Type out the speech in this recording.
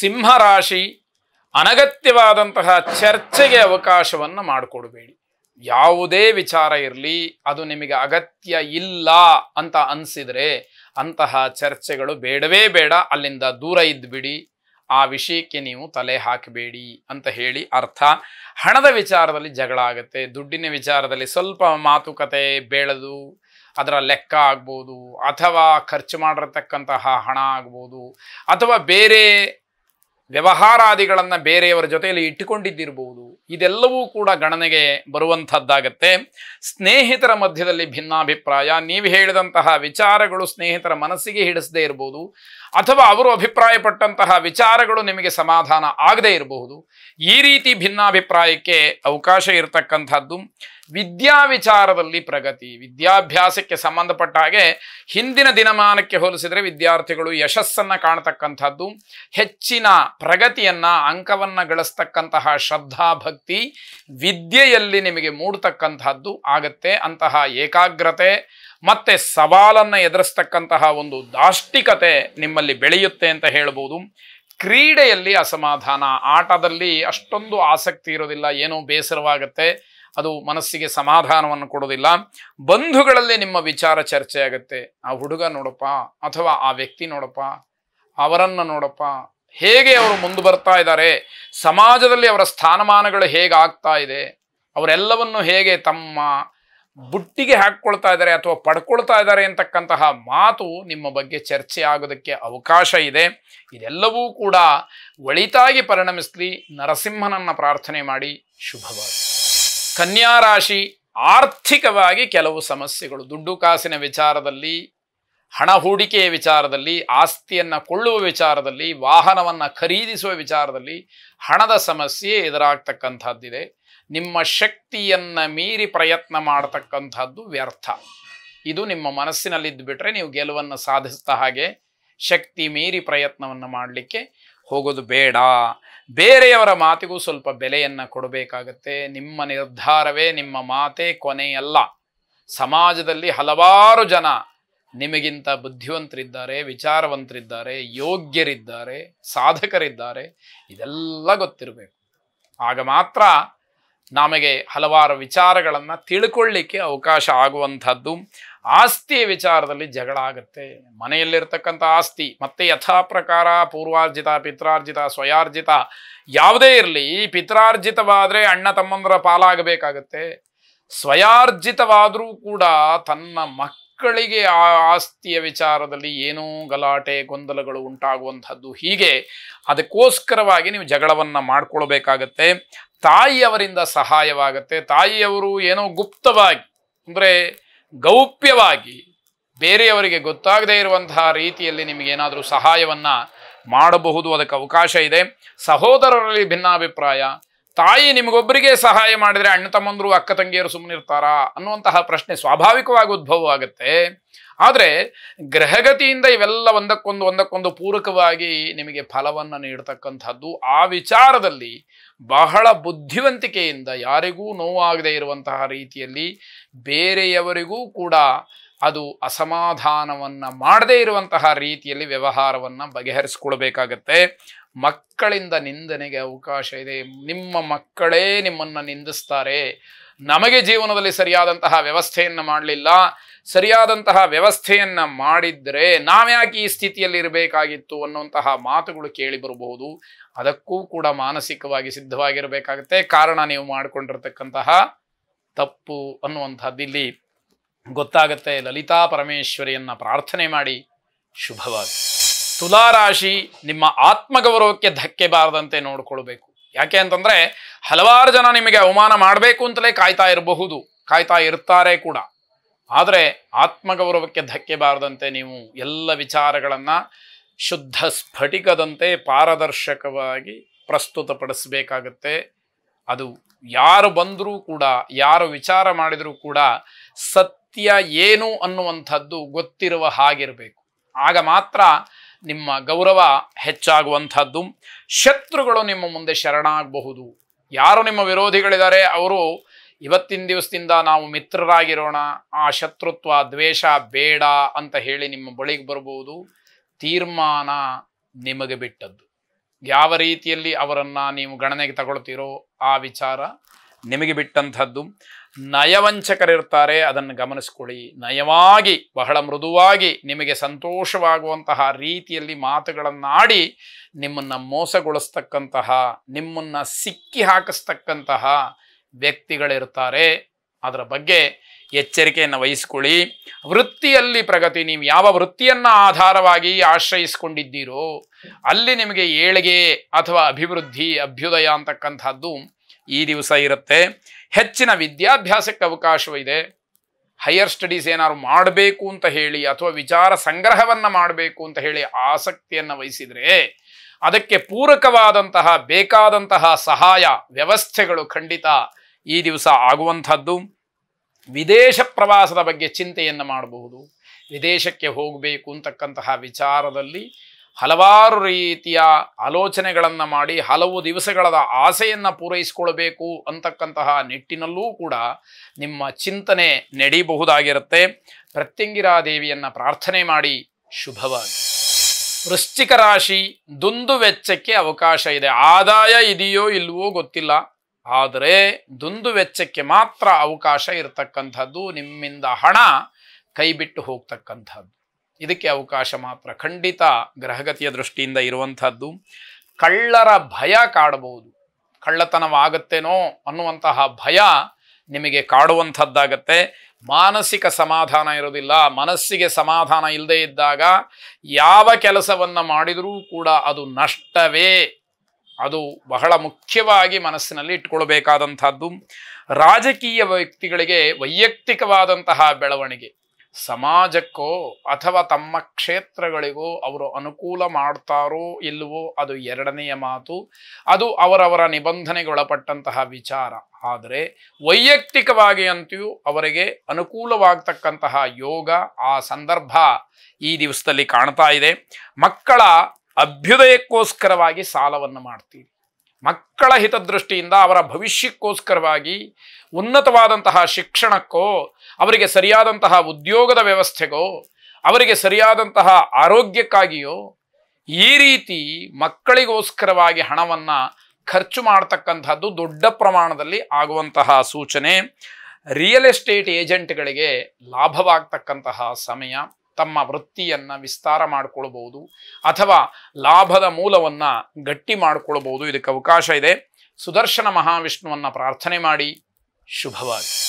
ಸಿಂಹರಾಶಿ ಅನಗತ್ಯವಾದಂತಹ ಚರ್ಚೆಗೆ ಅವಕಾಶವನ್ನು ಮಾಡಿಕೊಡಬೇಡಿ ಯಾವುದೇ ವಿಚಾರ ಇರಲಿ ಅದು ನಿಮಗೆ ಅಗತ್ಯ ಇಲ್ಲ ಅಂತ ಅನಿಸಿದರೆ ಅಂತಹ ಚರ್ಚೆಗಳು ಬೇಡವೇ ಬೇಡ ಅಲ್ಲಿಂದ ದೂರ ಇದ್ದುಬಿಡಿ ಆ ವಿಷಯಕ್ಕೆ ನೀವು ತಲೆ ಹಾಕಬೇಡಿ ಅಂತ ಹೇಳಿ ಅರ್ಥ ಹಣದ ವಿಚಾರದಲ್ಲಿ ಜಗಳ ಆಗುತ್ತೆ ದುಡ್ಡಿನ ವಿಚಾರದಲ್ಲಿ ಸ್ವಲ್ಪ ಮಾತುಕತೆ ಬೆಳೆದು ಅದರ ಲೆಕ್ಕ ಆಗ್ಬೋದು ಅಥವಾ ಖರ್ಚು ಮಾಡಿರತಕ್ಕಂತಹ ಹಣ ಆಗ್ಬೋದು ಅಥವಾ ಬೇರೆ ವ್ಯವಹಾರಾದಿಗಳನ್ನು ಬೇರೆಯವರ ಜೊತೆಯಲ್ಲಿ ಇಟ್ಟುಕೊಂಡಿದ್ದಿರಬಹುದು ಇದೆಲ್ಲವೂ ಕೂಡ ಗಣನೆಗೆ ಬರುವಂಥದ್ದಾಗತ್ತೆ ಸ್ನೇಹಿತರ ಮಧ್ಯದಲ್ಲಿ ಭಿನ್ನಾಭಿಪ್ರಾಯ ನೀವು ಹೇಳಿದಂತಹ ವಿಚಾರಗಳು ಸ್ನೇಹಿತರ ಮನಸ್ಸಿಗೆ ಹಿಡಿಸದೇ ಇರ್ಬೋದು ಅಥವಾ ಅವರು ಅಭಿಪ್ರಾಯಪಟ್ಟಂತಹ ವಿಚಾರಗಳು ನಿಮಗೆ ಸಮಾಧಾನ ಆಗದೇ ಇರಬಹುದು ಈ ರೀತಿ ಭಿನ್ನಾಭಿಪ್ರಾಯಕ್ಕೆ ಅವಕಾಶ ಇರತಕ್ಕಂಥದ್ದು ವಿದ್ಯಾ ವಿಚಾರದಲ್ಲಿ ಪ್ರಗತಿ ವಿದ್ಯಾಭ್ಯಾಸಕ್ಕೆ ಸಂಬಂಧಪಟ್ಟ ಹಾಗೆ ಹಿಂದಿನ ದಿನಮಾನಕ್ಕೆ ಹೋಲಿಸಿದರೆ ವಿದ್ಯಾರ್ಥಿಗಳು ಯಶಸ್ಸನ್ನು ಕಾಣತಕ್ಕಂಥದ್ದು ಹೆಚ್ಚಿನ ಪ್ರಗತಿಯನ್ನು ಅಂಕವನ್ನು ಗಳಿಸ್ತಕ್ಕಂತಹ ಶ್ರದ್ಧಾಭಕ್ತಿ ವಿದ್ಯೆಯಲ್ಲಿ ನಿಮಗೆ ಮೂಡ್ತಕ್ಕಂಥದ್ದು ಆಗತ್ತೆ ಅಂತಹ ಏಕಾಗ್ರತೆ ಮತ್ತೆ ಸವಾಲನ್ನು ಎದುರಿಸ್ತಕ್ಕಂತಹ ಒಂದು ದಾಷ್ಟಿಕತೆ ನಿಮ್ಮಲ್ಲಿ ಬೆಳೆಯುತ್ತೆ ಅಂತ ಹೇಳ್ಬೋದು ಕ್ರೀಡೆಯಲ್ಲಿ ಅಸಮಾಧಾನ ಆಟದಲ್ಲಿ ಅಷ್ಟೊಂದು ಆಸಕ್ತಿ ಇರೋದಿಲ್ಲ ಏನೋ ಬೇಸರವಾಗುತ್ತೆ ಅದು ಮನಸ್ಸಿಗೆ ಸಮಾಧಾನವನ್ನು ಕೊಡೋದಿಲ್ಲ ಬಂಧುಗಳಲ್ಲಿ ನಿಮ್ಮ ವಿಚಾರ ಚರ್ಚೆ ಆಗುತ್ತೆ ಆ ಹುಡುಗ ನೋಡಪ್ಪ ಅಥವಾ ಆ ವ್ಯಕ್ತಿ ನೋಡಪ್ಪ ಅವರನ್ನು ನೋಡಪ್ಪ ಹೇಗೆ ಅವರು ಮುಂದೆ ಬರ್ತಾ ಇದ್ದಾರೆ ಸಮಾಜದಲ್ಲಿ ಅವರ ಸ್ಥಾನಮಾನಗಳು ಹೇಗಾಗ್ತಾ ಇದೆ ಅವರೆಲ್ಲವನ್ನು ಹೇಗೆ ತಮ್ಮ ಬುಟ್ಟಿಗೆ ಹಾಕ್ಕೊಳ್ತಾ ಇದ್ದಾರೆ ಅಥವಾ ಪಡ್ಕೊಳ್ತಾ ಇದ್ದಾರೆ ಅಂತಕ್ಕಂತಹ ಮಾತು ನಿಮ್ಮ ಬಗ್ಗೆ ಚರ್ಚೆ ಆಗೋದಕ್ಕೆ ಅವಕಾಶ ಇದೆ ಇದೆಲ್ಲವೂ ಕೂಡ ಒಳಿತಾಗಿ ಪರಿಣಮಿಸಲಿ ನರಸಿಂಹನನ್ನು ಪ್ರಾರ್ಥನೆ ಮಾಡಿ ಶುಭವಾಗಿ ಕನ್ಯಾ ರಾಶಿ ಆರ್ಥಿಕವಾಗಿ ಕೆಲವು ಸಮಸ್ಯೆಗಳು ದುಡ್ಡು ಕಾಸಿನ ವಿಚಾರದಲ್ಲಿ ಹಣ ಹೂಡಿಕೆಯ ವಿಚಾರದಲ್ಲಿ ಆಸ್ತಿಯನ್ನು ಕೊಳ್ಳುವ ವಿಚಾರದಲ್ಲಿ ವಾಹನವನ್ನು ಖರೀದಿಸುವ ವಿಚಾರದಲ್ಲಿ ಹಣದ ಸಮಸ್ಯೆ ಎದುರಾಗ್ತಕ್ಕಂಥದ್ದಿದೆ ನಿಮ್ಮ ಶಕ್ತಿಯನ್ನು ಮೀರಿ ಪ್ರಯತ್ನ ಮಾಡತಕ್ಕಂಥದ್ದು ವ್ಯರ್ಥ ಇದು ನಿಮ್ಮ ಮನಸ್ಸಿನಲ್ಲಿದ್ದು ಬಿಟ್ಟರೆ ನೀವು ಗೆಲುವನ್ನು ಸಾಧಿಸಿದ ಹಾಗೆ ಶಕ್ತಿ ಮೀರಿ ಪ್ರಯತ್ನವನ್ನು ಮಾಡಲಿಕ್ಕೆ ಹೋಗೋದು ಬೇಡ ಬೇರೆಯವರ ಮಾತಿಗೂ ಸ್ವಲ್ಪ ಬೆಲೆಯನ್ನು ಕೊಡಬೇಕಾಗತ್ತೆ ನಿಮ್ಮ ನಿರ್ಧಾರವೇ ನಿಮ್ಮ ಮಾತೇ ಕೊನೆಯಲ್ಲ ಸಮಾಜದಲ್ಲಿ ಹಲವಾರು ಜನ ನಿಮಗಿಂತ ಬುದ್ಧಿವಂತರಿದ್ದಾರೆ ವಿಚಾರವಂತರಿದ್ದಾರೆ ಯೋಗ್ಯರಿದ್ದಾರೆ ಸಾಧಕರಿದ್ದಾರೆ ಇದೆಲ್ಲ ಗೊತ್ತಿರಬೇಕು ಆಗ ಮಾತ್ರ ನಮಗೆ ಹಲವಾರು ವಿಚಾರಗಳನ್ನು ತಿಳ್ಕೊಳ್ಳಿಕ್ಕೆ ಅವಕಾಶ ಆಗುವಂಥದ್ದು ಆಸ್ತಿಯ ವಿಚಾರದಲ್ಲಿ ಜಗಳ ಆಗುತ್ತೆ ಮನೆಯಲ್ಲಿರ್ತಕ್ಕಂಥ ಆಸ್ತಿ ಮತ್ತೆ ಯಥಾ ಪ್ರಕಾರ ಪೂರ್ವಾರ್ಜಿತ ಪಿತ್ರಾರ್ಜಿತ ಸ್ವಯಾರ್ಜಿತ ಯಾವುದೇ ಇರಲಿ ಪಿತ್ರಾರ್ಜಿತವಾದರೆ ಅಣ್ಣ ತಮ್ಮಂದರ ಪಾಲಾಗಬೇಕಾಗತ್ತೆ ಸ್ವಯಾರ್ಜಿತವಾದರೂ ಕೂಡ ತನ್ನ ಮಕ್ಕ ಮಕ್ಕಳಿಗೆ ಆ ಆಸ್ತಿಯ ವಿಚಾರದಲ್ಲಿ ಏನೂ ಗಲಾಟೆ ಗೊಂದಲಗಳು ಉಂಟಾಗುವಂಥದ್ದು ಹೀಗೆ ಅದಕ್ಕೋಸ್ಕರವಾಗಿ ನೀವು ಜಗಳವನ್ನು ಮಾಡಿಕೊಳ್ಬೇಕಾಗತ್ತೆ ತಾಯಿಯವರಿಂದ ಸಹಾಯವಾಗತ್ತೆ ತಾಯಿಯವರು ಏನೋ ಗುಪ್ತವಾಗಿ ಅಂದರೆ ಗೌಪ್ಯವಾಗಿ ಬೇರೆಯವರಿಗೆ ಗೊತ್ತಾಗದೇ ಇರುವಂತಹ ರೀತಿಯಲ್ಲಿ ನಿಮಗೇನಾದರೂ ಸಹಾಯವನ್ನು ಮಾಡಬಹುದು ಅದಕ್ಕೆ ಅವಕಾಶ ಇದೆ ಸಹೋದರರಲ್ಲಿ ಭಿನ್ನಾಭಿಪ್ರಾಯ ತಾಯಿ ನಿಮಗೊಬ್ಬರಿಗೆ ಸಹಾಯ ಮಾಡಿದರೆ ಅಣ್ಣ ತಮ್ಮಂದರು ಅಕ್ಕ ತಂಗಿಯರು ಸುಮ್ಮನಿರ್ತಾರಾ ಅನ್ನುವಂತಹ ಪ್ರಶ್ನೆ ಸ್ವಾಭಾವಿಕವಾಗಿ ಉದ್ಭವವಾಗುತ್ತೆ ಆದರೆ ಗ್ರಹಗತಿಯಿಂದ ಇವೆಲ್ಲ ಒಂದಕ್ಕೊಂದು ಒಂದಕ್ಕೊಂದು ಪೂರಕವಾಗಿ ನಿಮಗೆ ಫಲವನ್ನು ನೀಡತಕ್ಕಂಥದ್ದು ಆ ವಿಚಾರದಲ್ಲಿ ಬಹಳ ಬುದ್ಧಿವಂತಿಕೆಯಿಂದ ಯಾರಿಗೂ ನೋವಾಗದೇ ಇರುವಂತಹ ರೀತಿಯಲ್ಲಿ ಬೇರೆಯವರಿಗೂ ಕೂಡ ಅದು ಅಸಮಾಧಾನವನ್ನು ಮಾಡದೇ ಇರುವಂತಹ ರೀತಿಯಲ್ಲಿ ವ್ಯವಹಾರವನ್ನು ಬಗೆಹರಿಸ್ಕೊಳ್ಬೇಕಾಗತ್ತೆ ಮಕ್ಕಳಿಂದ ನಿಂದನೆಗೆ ಅವಕಾಶ ಇದೆ ನಿಮ್ಮ ಮಕ್ಕಳೇ ನಿಮ್ಮನ್ನು ನಿಂದಿಸ್ತಾರೆ ನಮಗೆ ಜೀವನದಲ್ಲಿ ಸರಿಯಾದಂತಹ ವ್ಯವಸ್ಥೆಯನ್ನು ಮಾಡಲಿಲ್ಲ ಸರಿಯಾದಂತಹ ವ್ಯವಸ್ಥೆಯನ್ನು ಮಾಡಿದರೆ ನಾವ್ಯಾಕೆ ಈ ಸ್ಥಿತಿಯಲ್ಲಿ ಇರಬೇಕಾಗಿತ್ತು ಅನ್ನುವಂತಹ ಮಾತುಗಳು ಕೇಳಿ ಬರಬಹುದು ಅದಕ್ಕೂ ಕೂಡ ಮಾನಸಿಕವಾಗಿ ಸಿದ್ಧವಾಗಿರಬೇಕಾಗತ್ತೆ ಕಾರಣ ನೀವು ಮಾಡಿಕೊಂಡಿರತಕ್ಕಂತಹ ತಪ್ಪು ಇಲ್ಲಿ ಗೊತ್ತಾಗತ್ತೆ ಲಲಿತಾ ಪರಮೇಶ್ವರಿಯನ್ನು ಪ್ರಾರ್ಥನೆ ಮಾಡಿ ಶುಭವಾದ ತುಲಾರಾಶಿ ನಿಮ್ಮ ಆತ್ಮಗೌರವಕ್ಕೆ ಧಕ್ಕೆ ಬಾರದಂತೆ ನೋಡಿಕೊಳ್ಬೇಕು ಯಾಕೆ ಅಂತಂದರೆ ಹಲವಾರು ಜನ ನಿಮಗೆ ಅವಮಾನ ಮಾಡಬೇಕು ಅಂತಲೇ ಕಾಯ್ತಾ ಇರಬಹುದು ಕಾಯ್ತಾ ಇರ್ತಾರೆ ಕೂಡ ಆದರೆ ಆತ್ಮಗೌರವಕ್ಕೆ ಧಕ್ಕೆ ಬಾರದಂತೆ ನೀವು ಎಲ್ಲ ವಿಚಾರಗಳನ್ನು ಶುದ್ಧ ಸ್ಫಟಿಕದಂತೆ ಪಾರದರ್ಶಕವಾಗಿ ಪ್ರಸ್ತುತಪಡಿಸಬೇಕಾಗತ್ತೆ ಅದು ಯಾರು ಬಂದರೂ ಕೂಡ ಯಾರು ವಿಚಾರ ಮಾಡಿದರೂ ಕೂಡ ಸತ್ಯ ಏನು ಅನ್ನುವಂಥದ್ದು ಗೊತ್ತಿರುವ ಹಾಗಿರಬೇಕು ಆಗ ಮಾತ್ರ ನಿಮ್ಮ ಗೌರವ ಹೆಚ್ಚಾಗುವಂಥದ್ದು ಶತ್ರುಗಳು ನಿಮ್ಮ ಮುಂದೆ ಶರಣಾಗಬಹುದು ಯಾರು ನಿಮ್ಮ ವಿರೋಧಿಗಳಿದ್ದಾರೆ ಅವರು ಇವತ್ತಿನ ದಿವಸದಿಂದ ನಾವು ಮಿತ್ರರಾಗಿರೋಣ ಆ ಶತ್ರುತ್ವ ದ್ವೇಷ ಬೇಡ ಅಂತ ಹೇಳಿ ನಿಮ್ಮ ಬಳಿಗೆ ಬರಬಹುದು ತೀರ್ಮಾನ ನಿಮಗೆ ಬಿಟ್ಟದ್ದು ಯಾವ ರೀತಿಯಲ್ಲಿ ಅವರನ್ನು ನೀವು ಗಣನೆಗೆ ತಗೊಳ್ತೀರೋ ಆ ವಿಚಾರ ನಿಮಗೆ ಬಿಟ್ಟಂಥದ್ದು ನಯವಂಚಕರಿರ್ತಾರೆ ಅದನ್ನು ಗಮನಿಸ್ಕೊಳ್ಳಿ ನಯವಾಗಿ ಬಹಳ ಮೃದುವಾಗಿ ನಿಮಗೆ ಸಂತೋಷವಾಗುವಂತಹ ರೀತಿಯಲ್ಲಿ ಮಾತುಗಳನ್ನಾಡಿ ನಿಮ್ಮನ್ನು ಮೋಸಗೊಳಿಸ್ತಕ್ಕಂತಹ ನಿಮ್ಮನ್ನು ಸಿಕ್ಕಿ ಹಾಕಿಸ್ತಕ್ಕಂತಹ ವ್ಯಕ್ತಿಗಳಿರ್ತಾರೆ ಅದರ ಬಗ್ಗೆ ಎಚ್ಚರಿಕೆಯನ್ನು ವಹಿಸಿಕೊಳ್ಳಿ ವೃತ್ತಿಯಲ್ಲಿ ಪ್ರಗತಿ ನೀವು ಯಾವ ವೃತ್ತಿಯನ್ನು ಆಧಾರವಾಗಿ ಆಶ್ರಯಿಸಿಕೊಂಡಿದ್ದೀರೋ ಅಲ್ಲಿ ನಿಮಗೆ ಏಳಿಗೆ ಅಥವಾ ಅಭಿವೃದ್ಧಿ ಅಭ್ಯುದಯ ಅಂತಕ್ಕಂಥದ್ದು ಈ ದಿವಸ ಇರುತ್ತೆ ಹೆಚ್ಚಿನ ವಿದ್ಯಾಭ್ಯಾಸಕ್ಕೆ ಅವಕಾಶವಿದೆ ಹೈಯರ್ ಸ್ಟಡೀಸ್ ಏನಾದ್ರು ಮಾಡಬೇಕು ಅಂತ ಹೇಳಿ ಅಥವಾ ವಿಚಾರ ಸಂಗ್ರಹವನ್ನು ಮಾಡಬೇಕು ಅಂತ ಹೇಳಿ ಆಸಕ್ತಿಯನ್ನು ವಹಿಸಿದರೆ ಅದಕ್ಕೆ ಪೂರಕವಾದಂತಹ ಬೇಕಾದಂತಹ ಸಹಾಯ ವ್ಯವಸ್ಥೆಗಳು ಖಂಡಿತ ಈ ದಿವಸ ಆಗುವಂಥದ್ದು ವಿದೇಶ ಪ್ರವಾಸದ ಬಗ್ಗೆ ಚಿಂತೆಯನ್ನು ಮಾಡಬಹುದು ವಿದೇಶಕ್ಕೆ ಹೋಗಬೇಕು ಅಂತಕ್ಕಂತಹ ವಿಚಾರದಲ್ಲಿ ಹಲವಾರು ರೀತಿಯ ಆಲೋಚನೆಗಳನ್ನು ಮಾಡಿ ಹಲವು ದಿವಸಗಳದ ಆಸೆಯನ್ನು ಪೂರೈಸಿಕೊಳ್ಳಬೇಕು ಅಂತಕ್ಕಂತಹ ನಿಟ್ಟಿನಲ್ಲೂ ಕೂಡ ನಿಮ್ಮ ಚಿಂತನೆ ನಡೆಯಬಹುದಾಗಿರುತ್ತೆ ಪ್ರತ್ಯಂಗಿರಾದೇವಿಯನ್ನು ಪ್ರಾರ್ಥನೆ ಮಾಡಿ ಶುಭವಾಗಿ ವೃಶ್ಚಿಕ ರಾಶಿ ದುಂದು ವೆಚ್ಚಕ್ಕೆ ಅವಕಾಶ ಇದೆ ಆದಾಯ ಇದೆಯೋ ಇಲ್ಲವೋ ಗೊತ್ತಿಲ್ಲ ಆದರೆ ದುಂದು ವೆಚ್ಚಕ್ಕೆ ಮಾತ್ರ ಅವಕಾಶ ಇರತಕ್ಕಂಥದ್ದು ನಿಮ್ಮಿಂದ ಹಣ ಕೈಬಿಟ್ಟು ಹೋಗ್ತಕ್ಕಂಥದ್ದು ಇದಕ್ಕೆ ಅವಕಾಶ ಮಾತ್ರ ಖಂಡಿತ ಗ್ರಹಗತಿಯ ದೃಷ್ಟಿಯಿಂದ ಇರುವಂಥದ್ದು ಕಳ್ಳರ ಭಯ ಕಾಡಬಹುದು ಕಳ್ಳತನವಾಗತ್ತೇನೋ ಅನ್ನುವಂತಹ ಭಯ ನಿಮಗೆ ಕಾಡುವಂಥದ್ದಾಗತ್ತೆ ಮಾನಸಿಕ ಸಮಾಧಾನ ಇರೋದಿಲ್ಲ ಮನಸ್ಸಿಗೆ ಸಮಾಧಾನ ಇಲ್ಲದೆ ಇದ್ದಾಗ ಯಾವ ಕೆಲಸವನ್ನು ಮಾಡಿದರೂ ಕೂಡ ಅದು ನಷ್ಟವೇ ಅದು ಬಹಳ ಮುಖ್ಯವಾಗಿ ಮನಸ್ಸಿನಲ್ಲಿ ಇಟ್ಕೊಳ್ಬೇಕಾದಂಥದ್ದು ರಾಜಕೀಯ ವ್ಯಕ್ತಿಗಳಿಗೆ ವೈಯಕ್ತಿಕವಾದಂತಹ ಬೆಳವಣಿಗೆ ಸಮಾಜಕ್ಕೋ ಅಥವಾ ತಮ್ಮ ಕ್ಷೇತ್ರಗಳಿಗೋ ಅವರು ಅನುಕೂಲ ಮಾಡ್ತಾರೋ ಇಲ್ಲವೋ ಅದು ಎರಡನೆಯ ಮಾತು ಅದು ಅವರವರ ನಿಬಂಧನೆಗೊಳಪಟ್ಟಂತಹ ವಿಚಾರ ಆದರೆ ವೈಯಕ್ತಿಕವಾಗಿ ಅವರಿಗೆ ಅನುಕೂಲವಾಗತಕ್ಕಂತಹ ಯೋಗ ಆ ಸಂದರ್ಭ ಈ ದಿವಸದಲ್ಲಿ ಕಾಣ್ತಾ ಇದೆ ಮಕ್ಕಳ ಅಭ್ಯುದಯಕ್ಕೋಸ್ಕರವಾಗಿ ಸಾಲವನ್ನು ಮಾಡ್ತೀವಿ ಮಕ್ಕಳ ಹಿತದೃಷ್ಟಿಯಿಂದ ಅವರ ಭವಿಷ್ಯಕ್ಕೋಸ್ಕರವಾಗಿ ಉನ್ನತವಾದಂತಹ ಶಿಕ್ಷಣಕ್ಕೋ ಅವರಿಗೆ ಸರಿಯಾದಂತಹ ಉದ್ಯೋಗದ ವ್ಯವಸ್ಥೆಗೋ ಅವರಿಗೆ ಸರಿಯಾದಂತಹ ಆರೋಗ್ಯಕ್ಕಾಗಿಯೋ ಈ ರೀತಿ ಮಕ್ಕಳಿಗೋಸ್ಕರವಾಗಿ ಹಣವನ್ನು ಖರ್ಚು ಮಾಡ್ತಕ್ಕಂಥದ್ದು ದೊಡ್ಡ ಪ್ರಮಾಣದಲ್ಲಿ ಆಗುವಂತಹ ಸೂಚನೆ ರಿಯಲ್ ಎಸ್ಟೇಟ್ ಏಜೆಂಟ್ಗಳಿಗೆ ಲಾಭವಾಗ್ತಕ್ಕಂತಹ ಸಮಯ ತಮ್ಮ ವೃತ್ತಿಯನ್ನು ವಿಸ್ತಾರ ಮಾಡಿಕೊಳ್ಬಹುದು ಅಥವಾ ಲಾಭದ ಮೂಲವನ್ನು ಗಟ್ಟಿ ಮಾಡಿಕೊಳ್ಬಹುದು ಇದಕ್ಕೆ ಅವಕಾಶ ಇದೆ ಸುದರ್ಶನ ಮಹಾವಿಷ್ಣುವನ್ನು ಪ್ರಾರ್ಥನೆ ಮಾಡಿ ಶುಭವಾಗಿ